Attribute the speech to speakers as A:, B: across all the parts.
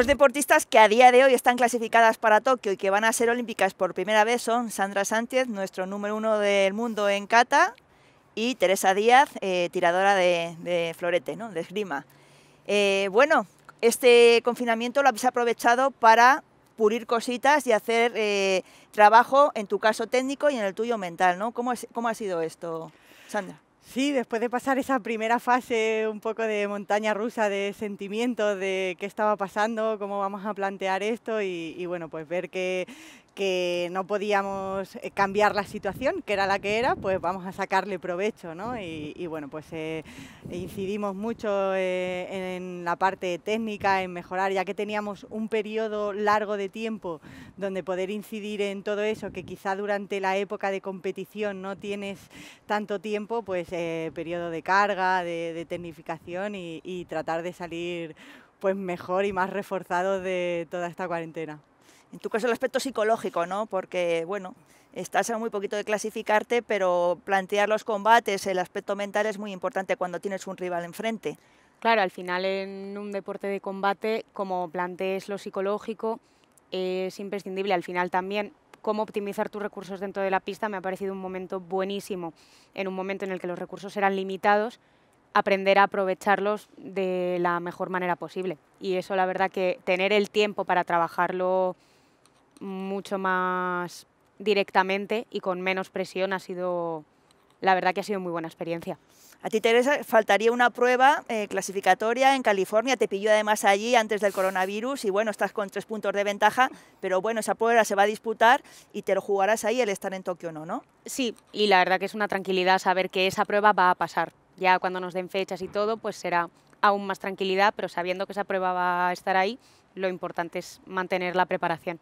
A: Los deportistas que a día de hoy están clasificadas para Tokio y que van a ser olímpicas por primera vez son Sandra Sánchez, nuestro número uno del mundo en kata, y Teresa Díaz, eh, tiradora de, florete, ¿no? de esgrima. Eh, bueno, este confinamiento lo habéis aprovechado para pulir cositas y hacer eh, trabajo, en tu caso técnico y en el tuyo mental, ¿no? ¿Cómo, cómo ha sido esto, Sandra? Sí, después de pasar esa primera fase
B: un poco de montaña rusa, de sentimientos, de qué estaba pasando, cómo vamos a plantear esto y, y bueno, pues ver que, que no podíamos eh, cambiar la situación, que era la que era, pues vamos a sacarle provecho, ¿no? Y, bueno, pues eh, incidimos mucho eh, en la parte técnica, en mejorar, ya que teníamos un periodo largo de tiempo donde poder incidir en todo eso, que quizá durante la época de competición no tienes tanto tiempo, pues periodo de carga, de, tecnificación y, y tratar de salir pues mejor y más reforzado de toda esta
A: cuarentena. En tu caso el aspecto psicológico, ¿no? Porque, bueno, estás a muy poquito de clasificarte, pero plantear los combates, el aspecto mental es muy importante cuando tienes un rival enfrente.
C: Claro, al final en un deporte de combate, como plantees lo psicológico, es imprescindible. Al final también cómo optimizar tus recursos dentro de la pista me ha parecido un momento buenísimo, en un momento en el que los recursos eran limitados, aprender a aprovecharlos de la mejor manera posible. Y eso la verdad que tener el tiempo para trabajarlo mucho más directamente y con menos presión ha sido, la verdad que ha sido muy buena experiencia. A ti, Teresa, faltaría una prueba
A: eh, clasificatoria en California. Te pilló además allí antes del coronavirus y bueno, estás con tres puntos de ventaja, pero bueno, esa prueba se va a disputar y te lo jugarás ahí el estar en Tokio o no, ¿no?
C: Sí, y la verdad que es una tranquilidad saber que esa prueba va a pasar. Ya cuando nos den fechas y todo, pues será aún más tranquilidad, pero sabiendo que esa prueba va a estar ahí, lo importante es mantener la preparación.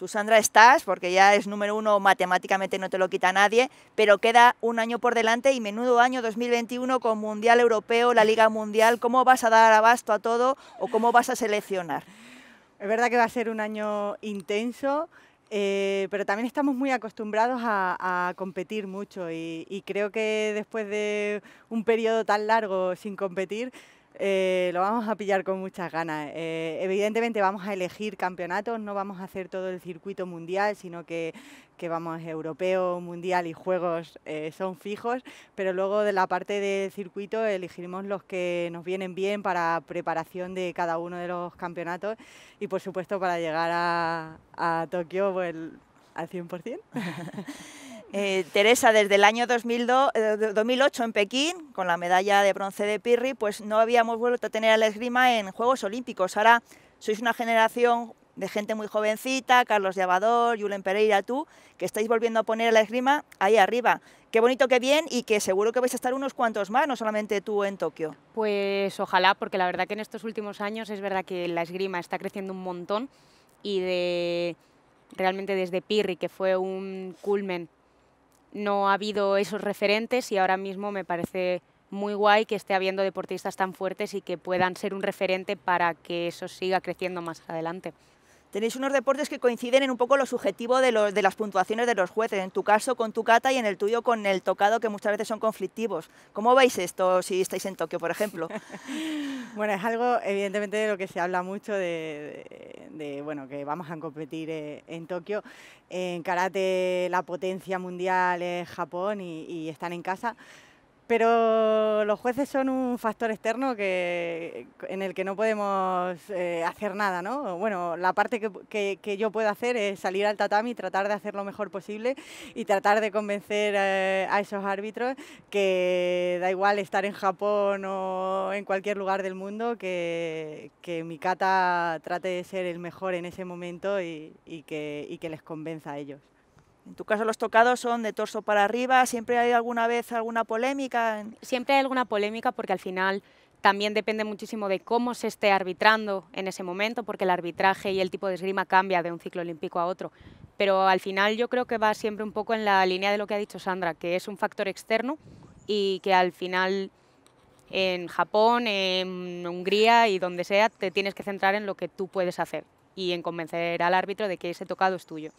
C: Tú, Sandra, estás, porque ya es número uno, matemáticamente no te lo quita
A: nadie, pero queda un año por delante y menudo año 2021 con Mundial Europeo, la Liga Mundial. ¿Cómo vas a dar abasto a todo o cómo vas a seleccionar? Es verdad que va a
B: ser un año intenso, eh, pero también estamos muy acostumbrados a, competir mucho y, y creo que después de un periodo tan largo sin competir, eh, lo vamos a pillar con muchas ganas. Eh, evidentemente vamos a elegir campeonatos, no vamos a hacer todo el circuito mundial, sino que, que vamos europeo, mundial y juegos eh, son fijos, pero luego de la parte de circuito elegiremos los que nos vienen bien para preparación de cada uno de los campeonatos y por supuesto para
A: llegar a, a Tokio pues, al 100%. Eh, Teresa, desde el año 2008 eh, en Pekín, con la medalla de bronce de Pirri, pues no habíamos vuelto a tener la esgrima en Juegos Olímpicos. Ahora sois una generación de gente muy jovencita, Carlos de Abador, Julen Pereira, tú, que estáis volviendo a poner a la esgrima ahí arriba. Qué bonito, qué bien y que seguro que vais a estar unos cuantos más, no solamente tú en Tokio.
C: Pues ojalá, porque la verdad que en estos últimos años es verdad que la esgrima está creciendo un montón y de realmente desde Pirri, que fue un culmen no ha habido esos referentes y ahora mismo me parece muy guay que esté habiendo deportistas tan fuertes y que puedan ser un referente para que eso siga creciendo más adelante. Tenéis
A: unos deportes que coinciden en un poco lo subjetivo de, las puntuaciones de los jueces, en tu caso con tu cata y en el tuyo con el tocado, que muchas veces son conflictivos. ¿Cómo veis esto si estáis en Tokio, por ejemplo?
B: Bueno, es algo evidentemente de lo que se habla mucho de, bueno, que vamos a competir eh, en Tokio. En karate la potencia mundial es Japón y están en casa pero los jueces son un factor externo en el que no podemos eh, hacer nada, ¿no? Bueno, la parte que, yo puedo hacer es salir al tatami, tratar de hacer lo mejor posible y tratar de convencer eh, a esos árbitros que da igual estar en Japón o en cualquier lugar del mundo, que, mi kata trate de ser el mejor en
A: ese momento y, y que les convenza a ellos. En tu caso los tocados son de torso
C: para arriba, ¿siempre hay alguna vez alguna polémica? Siempre hay alguna polémica porque al final también depende muchísimo de cómo se esté arbitrando en ese momento, porque el arbitraje y el tipo de esgrima cambia de un ciclo olímpico a otro. Pero al final yo creo que va siempre un poco en la línea de lo que ha dicho Sandra, que es un factor externo y que al final en Japón, en Hungría y donde sea, te tienes que centrar en lo que tú puedes hacer y en convencer al árbitro de que ese tocado es tuyo.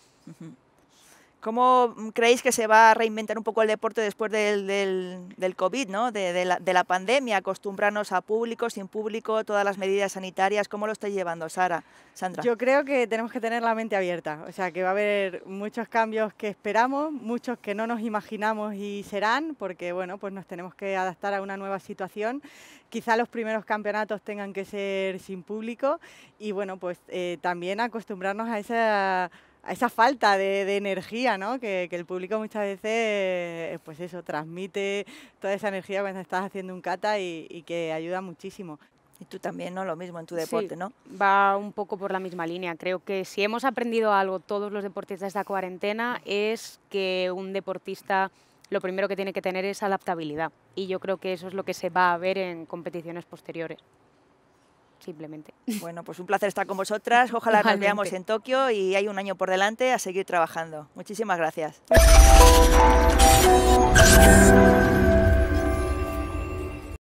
C: ¿Cómo creéis que se va
A: a reinventar un poco el deporte después del, del, COVID, ¿no? de, la, de, la, pandemia? Acostumbrarnos a público, sin público, todas las medidas sanitarias. ¿Cómo lo estáis llevando, Sara? Sandra. Yo creo que tenemos que tener la mente abierta. O sea, que va a haber muchos cambios que esperamos, muchos que no
B: nos imaginamos y serán, porque bueno, pues nos tenemos que adaptar a una nueva situación. Quizá los primeros campeonatos tengan que ser sin público y bueno, pues eh, también acostumbrarnos a esa esa falta de, energía ¿no? Que, el público muchas veces pues eso transmite toda esa energía cuando estás haciendo un kata y, que
C: ayuda muchísimo. Y tú también, ¿no? Lo mismo en tu deporte, sí, ¿no? Va un poco por la misma línea. Creo que si hemos aprendido algo todos los deportistas de esta cuarentena es que un deportista lo primero que tiene que tener es adaptabilidad. Y yo creo que eso es lo que se va a ver en competiciones posteriores simplemente. Bueno, pues un placer estar con vosotras. Ojalá nos veamos en
A: Tokio y hay un año por delante a seguir trabajando. Muchísimas gracias.